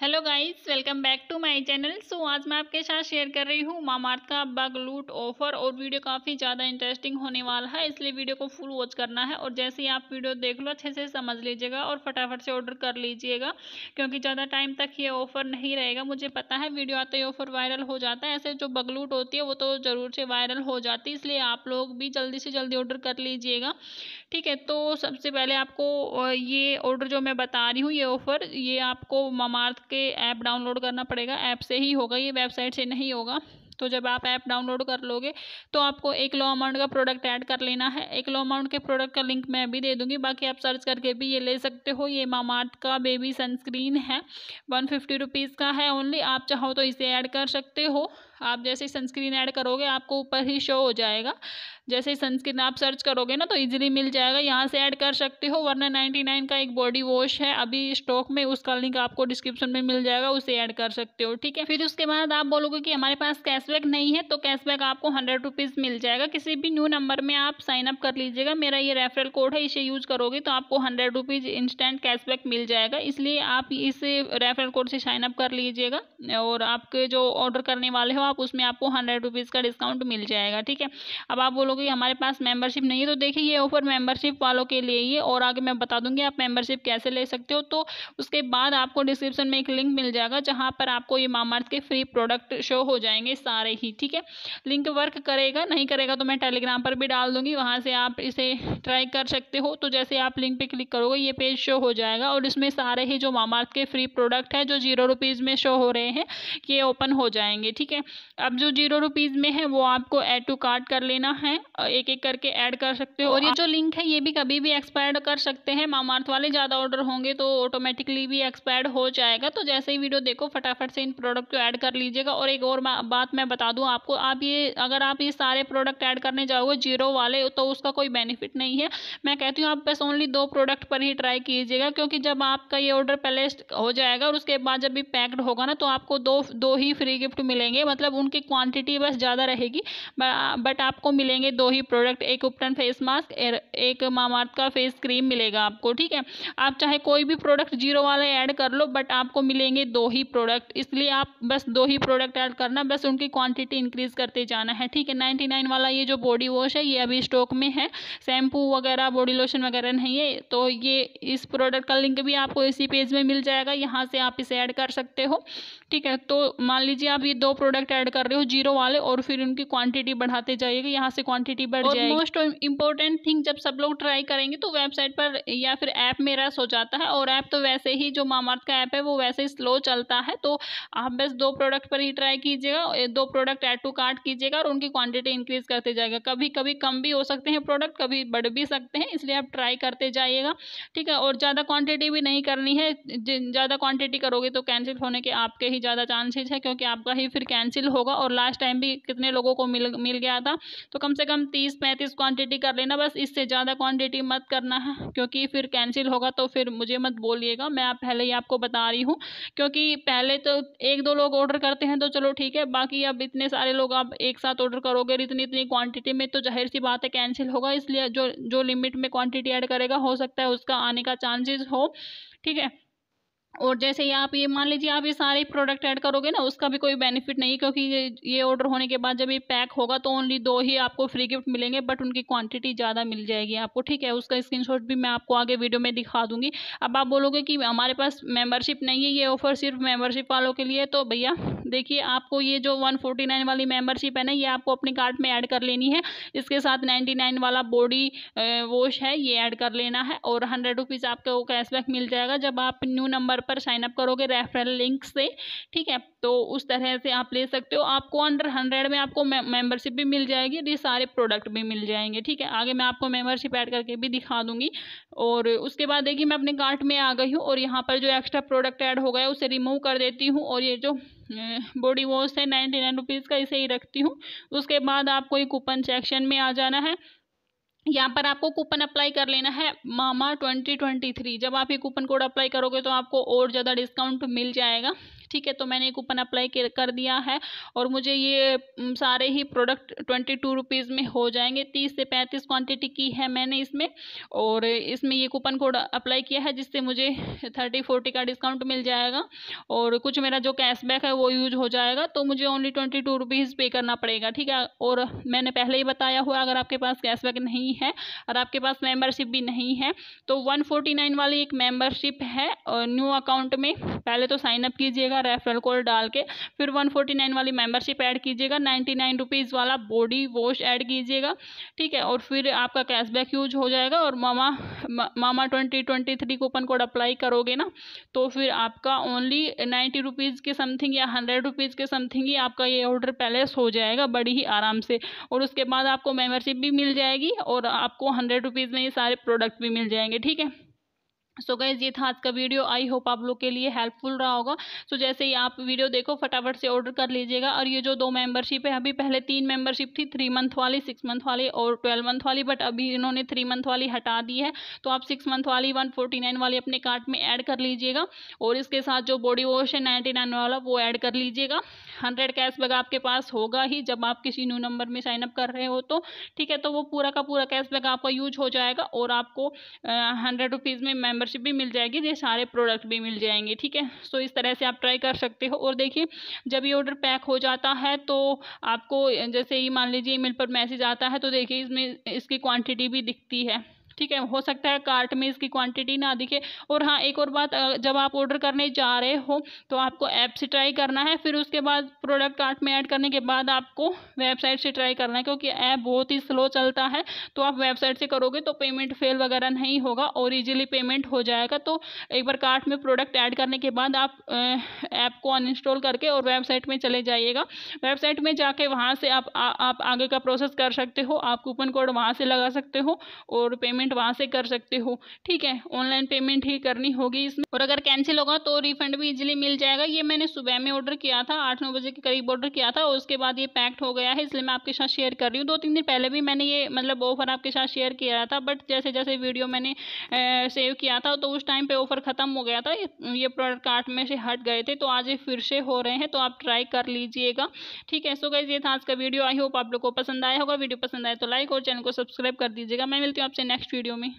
hello guys welcome back to my channel so आज मैं आपके साथ शेयर कर रही हूँ मामार्थ का बगलूट ऑफर और वीडियो काफ़ी ज़्यादा इंटरेस्टिंग होने वाला है इसलिए वीडियो को फुल वॉच करना है और जैसे ही आप वीडियो देख लो अच्छे से समझ लीजिएगा और फटाफट से ऑर्डर कर लीजिएगा क्योंकि ज़्यादा टाइम तक ये ऑफर नहीं रहेगा मुझे पता है वीडियो आते ही ऑफर वायरल हो जाता है ऐसे जो बगलूट होती है वो तो ज़रूर से वायरल हो जाती है इसलिए आप लोग भी जल्दी से जल्दी ऑर्डर कर लीजिएगा ठीक है तो सबसे पहले आपको ये ऑर्डर जो मैं बता रही हूँ ये ऑफ़र ये आपको ममार्थ के ऐप डाउनलोड करना पड़ेगा ऐप से ही होगा ये वेबसाइट से नहीं होगा तो जब आप ऐप डाउनलोड कर लोगे तो आपको एक लो अमाउंट का प्रोडक्ट ऐड कर लेना है एक लो अमाउंट के प्रोडक्ट का लिंक मैं भी दे दूंगी बाकी आप सर्च करके भी ये ले सकते हो ये मामार्थ का बेबी सनस्क्रीन है वन फिफ्टी रुपीज़ का है ओनली आप चाहो तो इसे ऐड कर सकते हो आप जैसे ही सनस्क्रीन ऐड करोगे आपको ऊपर ही शो हो जाएगा जैसे ही सनस्क्रीन आप सर्च करोगे ना तो इजीली मिल जाएगा यहाँ से ऐड कर सकते हो वरना नाइन्टी नाइन का एक बॉडी वॉश है अभी स्टॉक में उसका लिंक आपको डिस्क्रिप्शन में मिल जाएगा उसे ऐड कर सकते हो ठीक है फिर उसके बाद आप बोलोगे कि हमारे पास कैशबैक नहीं है तो कैशबैक आपको हंड्रेड रुपीज़ मिल जाएगा किसी भी न्यू नंबर में आप साइन अप कर लीजिएगा मेरा ये रेफरल कोड है इसे यूज़ करोगे तो आपको हंड्रेड रुपीज़ इंस्टेंट कैशबैक मिल जाएगा इसलिए आप इस रेफरल कोड से साइनअप कर लीजिएगा और आपके जो ऑर्डर करने वाले हो आप उसमें आपको हंड्रेड रुपीज़ का डिस्काउंट मिल जाएगा ठीक है अब आप बोलोगे हमारे पास मेंबरशिप नहीं है तो देखिए ये ऑफर मेंबरशिप वालों के लिए ही है और आगे मैं बता दूंगी आप मेंबरशिप कैसे ले सकते हो तो उसके बाद आपको डिस्क्रिप्शन में एक लिंक मिल जाएगा जहाँ पर आपको ये मामार्थ के फ्री प्रोडक्ट शो हो जाएंगे सारे ही ठीक है लिंक वर्क करेगा नहीं करेगा तो मैं टेलीग्राम पर भी डाल दूंगी वहाँ से आप इसे ट्राई कर सकते हो तो जैसे आप लिंक पर क्लिक करोगे ये पेज शो हो जाएगा और इसमें सारे ही जो मामार्थ के फ्री प्रोडक्ट है जो जीरो रुपीज़ में शो हो रहे हैं ये ओपन हो जाएंगे ठीक है अब जो जीरो रुपीज़ में है वो आपको ऐड टू कार्ट कर लेना है एक एक करके ऐड कर सकते हो तो और ये जो लिंक है ये भी कभी भी एक्सपायर्ड कर सकते हैं मामार्थ वाले ज़्यादा ऑर्डर होंगे तो ऑटोमेटिकली भी एक्सपायर्ड हो जाएगा तो जैसे ही वीडियो देखो फटाफट से इन प्रोडक्ट को ऐड कर लीजिएगा और एक और बात मैं बता दूँ आपको आप ये अगर आप ये सारे प्रोडक्ट ऐड करने जाओगे जीरो वाले तो उसका कोई बेनिफिट नहीं है मैं कहती हूँ आप बस ओनली दो प्रोडक्ट पर ही ट्राई कीजिएगा क्योंकि जब आपका ये ऑर्डर प्लेस हो जाएगा और उसके बाद जब भी पैक्ड होगा ना तो आपको दो दो ही फ्री गिफ्ट मिलेंगे मतलब मतलब उनकी क्वांटिटी बस ज़्यादा रहेगी बट आपको मिलेंगे दो ही प्रोडक्ट एक उपटन फेस मास्क एक मामार्थ का फेस क्रीम मिलेगा आपको ठीक है आप चाहे कोई भी प्रोडक्ट जीरो वाला ऐड कर लो बट आपको मिलेंगे दो ही प्रोडक्ट इसलिए आप बस दो ही प्रोडक्ट ऐड करना बस उनकी क्वान्टिटी इंक्रीज़ करते जाना है ठीक है नाइन्टी नाइन वाला ये जो बॉडी वॉश है ये अभी स्टॉक में है शैम्पू वगैरह बॉडी लोशन वगैरह नहीं है तो ये इस प्रोडक्ट का लिंक भी आपको इसी पेज में मिल जाएगा यहाँ से आप इसे ऐड कर सकते हो ठीक है तो मान लीजिए आप ये दो प्रोडक्ट ऐड कर रहे हो जीरो वाले और फिर उनकी क्वांटिटी बढ़ाते जाइएगा यहाँ से क्वांटिटी बढ़ जाएगी मोस्ट इम्पोर्टेंट थिंग जब सब लोग ट्राई करेंगे तो वेबसाइट पर या फिर ऐप में रस हो जाता है और ऐप तो वैसे ही जो मामार्थ का ऐप है वो वैसे ही स्लो चलता है तो आप बस दो प्रोडक्ट पर ही ट्राई कीजिएगा दो प्रोडक्ट ऐड टू कार्ट कीजिएगा और उनकी क्वान्टिटी इंक्रीज करते जाएगा कभी कभी कम भी हो सकते हैं प्रोडक्ट कभी बढ़ भी सकते हैं इसलिए आप ट्राई करते जाइएगा ठीक है और ज़्यादा क्वान्टिटी भी नहीं करनी है ज़्यादा क्वान्टिटी करोगे तो कैंसिल होने के आपके ही ज़्यादा चांसेज है क्योंकि आपका ही फिर कैंसिल बिल होगा और लास्ट टाइम भी कितने लोगों को मिल मिल गया था तो कम से कम तीस पैंतीस क्वांटिटी कर लेना बस इससे ज़्यादा क्वांटिटी मत करना है हाँ, क्योंकि फिर कैंसिल होगा तो फिर मुझे मत बोलिएगा मैं आप पहले ही आपको बता रही हूँ क्योंकि पहले तो एक दो लोग ऑर्डर करते हैं तो चलो ठीक है बाकी अब इतने सारे लोग आप एक साथ ऑर्डर करोगे इतनी इतनी क्वान्टिटी में तो जाहिर सी बात है कैंसिल होगा इसलिए जो जो लिमिट में क्वान्टिटी एड करेगा हो सकता है उसका आने का चांसेज हो ठीक है और जैसे ही आप ये मान लीजिए आप ये सारे प्रोडक्ट ऐड करोगे ना उसका भी कोई बेनिफिट नहीं क्योंकि ये ऑर्डर होने के बाद जब ये पैक होगा तो ओनली दो ही आपको फ्री गिफ्ट मिलेंगे बट उनकी क्वांटिटी ज़्यादा मिल जाएगी आपको ठीक है उसका स्क्रीनशॉट भी मैं आपको आगे वीडियो में दिखा दूंगी अब आप बोलोगे कि हमारे पास मेम्बरशिप नहीं है ये ऑफर सिर्फ मेम्बरशिप वालों के लिए तो भैया देखिए आपको ये जो वन नाइन वाली मेम्बरशिप है ना ये आपको अपने कार्ड में ऐड कर लेनी है इसके साथ नाइन्टी नाइन वाला बॉडी वॉश है ये ऐड कर लेना है और हंड्रेड रुपीज़ आपको कैशबैक मिल जाएगा जब आप न्यू नंबर पर साइनअप करोगे रेफरल लिंक से ठीक है तो उस तरह से आप ले सकते हो आपको अंडर हंड्रेड में आपको मेंबरशिप भी मिल जाएगी और ये सारे प्रोडक्ट भी मिल जाएंगे ठीक है आगे मैं आपको मेंबरशिप ऐड करके भी दिखा दूंगी और उसके बाद देखिए मैं अपने कार्ट में आ गई हूँ और यहाँ पर जो एक्स्ट्रा प्रोडक्ट ऐड हो गया उसे रिमूव कर देती हूँ और ये जो बॉडी वॉश है नाइन्टी नाइन रुपीज़ का इसे ही रखती हूँ उसके बाद आपको ये कूपन सेक्शन में आ जाना है यहाँ पर आपको कूपन अप्लाई कर लेना है मामा ट्वेंटी ट्वेंटी थ्री जब आप ये कूपन कोड अप्लाई करोगे तो आपको और ज़्यादा डिस्काउंट मिल जाएगा ठीक है तो मैंने कूपन अप्लाई कर दिया है और मुझे ये सारे ही प्रोडक्ट ट्वेंटी टू रुपीज़ में हो जाएंगे तीस से पैंतीस क्वांटिटी की है मैंने इसमें और इसमें ये कूपन कोड अप्लाई किया है जिससे मुझे थर्टी फोर्टी का डिस्काउंट मिल जाएगा और कुछ मेरा जो कैशबैक है वो यूज हो जाएगा तो मुझे ओनली ट्वेंटी टू रुपीज़ पे करना पड़ेगा ठीक है और मैंने पहले ही बताया हुआ अगर आपके पास कैशबैक नहीं है और आपके पास मेंबरशिप भी नहीं है तो वन फोर्टी नाइन वाली एक मेंबरशिप है न्यू अकाउंट में पहले तो साइन अप कीजिएगा रेफरल कोड डाल के फिर वन फोर्टी नाइन वाली मेंबरशिप ऐड कीजिएगा नाइन्टी नाइन रुपीज़ वाला बॉडी वॉश ऐड कीजिएगा ठीक है और फिर आपका कैशबैक यूज हो जाएगा और mama mama twenty twenty three coupon code apply करोगे ना तो फिर आपका ओनली नाइन्टी रुपीज़ के समथिंग या हंड्रेड रुपीज़ के समथिंग ही आपका ये ऑर्डर पैलेस हो जाएगा बड़ी ही आराम से और उसके बाद आपको मेम्बरशिप भी मिल जाएगी और आपको हंड्रेड रुपीज़ में ये सारे प्रोडक्ट भी मिल जाएंगे ठीक है सो so गैस ये था आज का वीडियो आई होप आप लोग के लिए हेल्पफुल रहा होगा सो so जैसे ही आप वीडियो देखो फटाफट से ऑर्डर कर लीजिएगा और ये जो दो मेंबरशिप है अभी पहले तीन मेंबरशिप थी थ्री मंथ वाली सिक्स मंथ वाली और ट्वेल्व मंथ वाली बट अभी इन्होंने थ्री मंथ वाली हटा दी है तो आप सिक्स मंथ वाली वन फोर्टी नाइन वाली अपने कार्ट में ऐड कर लीजिएगा और इसके साथ जो बॉडी वॉश है नाइन्टी नाइन वाला वो ऐड कर लीजिएगा हंड्रेड कैश बैग आपके पास होगा ही जब आप किसी न्यू नंबर में साइनअप कर रहे हो तो ठीक है तो वो पूरा का पूरा कैश बैग आपका यूज हो जाएगा और आपको हंड्रेड रुपीज़ में मेम्बरशिप भी मिल जाएगी ये सारे प्रोडक्ट भी मिल जाएंगे ठीक है सो इस तरह से आप ट्राई कर सकते हो और देखिए जब ये ऑर्डर पैक हो जाता है तो आपको जैसे ही मान लीजिए ई पर मैसेज आता है तो देखिए इसमें इसकी क्वान्टिटी भी दिखती है ठीक है हो सकता है कार्ट में इसकी क्वांटिटी ना दिखे और हाँ एक और बात जब आप ऑर्डर करने जा रहे हो तो आपको ऐप से ट्राई करना है फिर उसके बाद प्रोडक्ट कार्ट में ऐड करने के बाद आपको वेबसाइट से ट्राई करना है क्योंकि ऐप बहुत ही स्लो चलता है तो आप वेबसाइट से करोगे तो पेमेंट फेल वगैरह नहीं होगा और ईजिली पेमेंट हो जाएगा तो एक बार कार्ट में प्रोडक्ट ऐड करने के बाद आप ऐप को अनइंस्टॉल करके और वेबसाइट में चले जाइएगा वेबसाइट में जाके वहाँ से आप आ, आप आगे का प्रोसेस कर सकते हो आप कूपन कोड वहाँ से लगा सकते हो और पेमेंट पेमेंट वहाँ से कर सकते हो ठीक है ऑनलाइन पेमेंट ही करनी होगी इसमें और अगर कैंसिल होगा तो रिफंड भी इजिली मिल जाएगा ये मैंने सुबह में ऑर्डर किया था आठ नौ बजे के करीब ऑर्डर किया था और उसके बाद ये पैक्ड हो गया है इसलिए मैं आपके साथ शेयर कर रही हूँ दो तीन दिन पहले भी मैंने ये मतलब ऑफर आपके साथ शेयर किया था बट जैसे जैसे वीडियो मैंने सेव किया था तो उस टाइम पर ऑफर ख़त्म हो गया था ये प्रोडक्ट कार्ट में से हट गए थे तो आज ये फिर से हो रहे हैं तो आप ट्राई कर लीजिएगा ठीक है सो गई ये था आज का वीडियो आई होप आप लोग को पसंद आया होगा वीडियो पसंद आए तो लाइक और चैनल को सब्सक्राइब कर दीजिएगा मैं मिलती हूँ आपसे नेक्स्ट वीडियो में